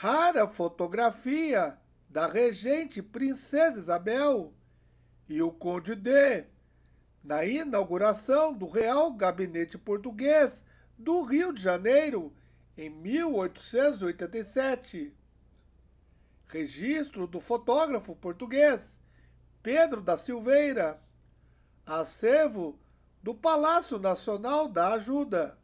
rara fotografia da regente Princesa Isabel e o Conde D, na inauguração do Real Gabinete Português do Rio de Janeiro em 1887. Registro do fotógrafo português Pedro da Silveira, acervo do Palácio Nacional da Ajuda.